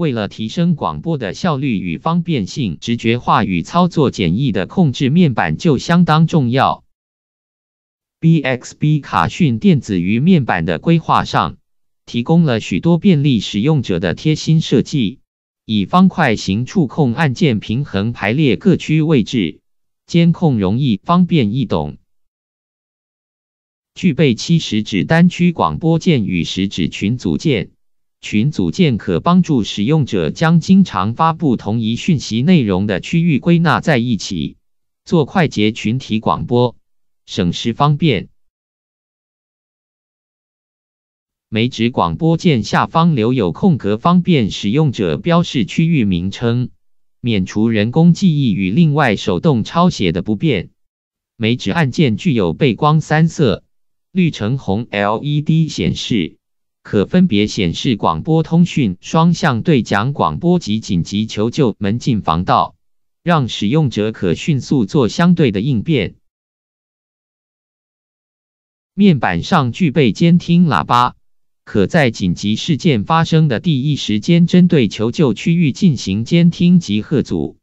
为了提升广播的效率与方便性，直觉化与操作简易的控制面板就相当重要。Bxb 卡讯电子鱼面板的规划上，提供了许多便利使用者的贴心设计，以方块型触控按键平衡排列各区位置，监控容易、方便、易懂，具备七十指单区广播键与十指群组件。群组件可帮助使用者将经常发布同一讯息内容的区域归纳在一起，做快捷群体广播，省时方便。每指广播键下方留有空格，方便使用者标示区域名称，免除人工记忆与另外手动抄写的不便。每指按键具有背光三色绿、橙、红 LED 显示。可分别显示广播通讯、双向对讲广播及紧急求救门禁防盗，让使用者可迅速做相对的应变。面板上具备监听喇叭，可在紧急事件发生的第一时间针对求救区域进行监听及喝阻。